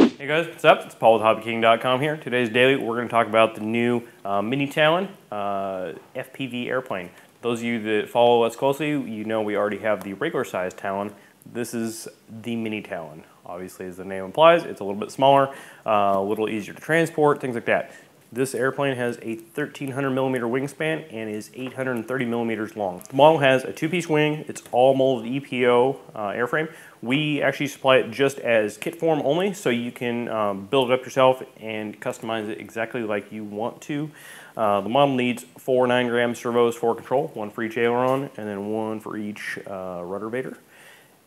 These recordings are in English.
Hey guys, what's up? It's Paul with HobbyKing.com here. Today's daily, we're going to talk about the new uh, Mini Talon uh, FPV airplane. Those of you that follow us closely, you know we already have the regular size Talon. This is the Mini Talon. Obviously, as the name implies, it's a little bit smaller, uh, a little easier to transport, things like that. This airplane has a 1300 millimeter wingspan and is 830 millimeters long. The model has a two-piece wing. It's all molded EPO uh, airframe. We actually supply it just as kit form only, so you can um, build it up yourself and customize it exactly like you want to. Uh, the model needs four 9-gram servos for control, one for each aileron, and then one for each uh, rudder vader,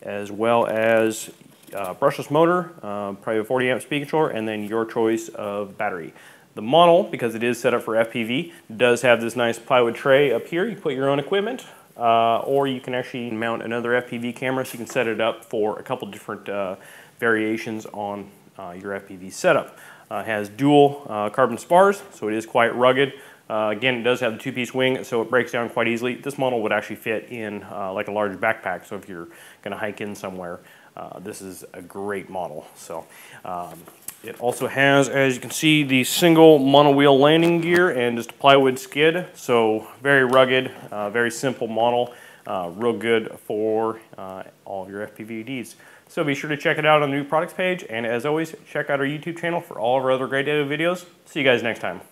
as well as uh, brushless motor, uh, probably a 40 amp speed controller, and then your choice of battery. The model, because it is set up for FPV, does have this nice plywood tray up here. You put your own equipment, uh, or you can actually mount another FPV camera so you can set it up for a couple different uh, variations on uh, your FPV setup. Uh, has dual uh, carbon spars, so it is quite rugged. Uh, again, it does have the two-piece wing, so it breaks down quite easily. This model would actually fit in uh, like a large backpack, so if you're going to hike in somewhere, uh, this is a great model. So um, it also has, as you can see, the single monowheel landing gear and just a plywood skid. So very rugged, uh, very simple model, uh, real good for uh, all of your FPV So be sure to check it out on the new products page, and as always, check out our YouTube channel for all of our other great data videos. See you guys next time.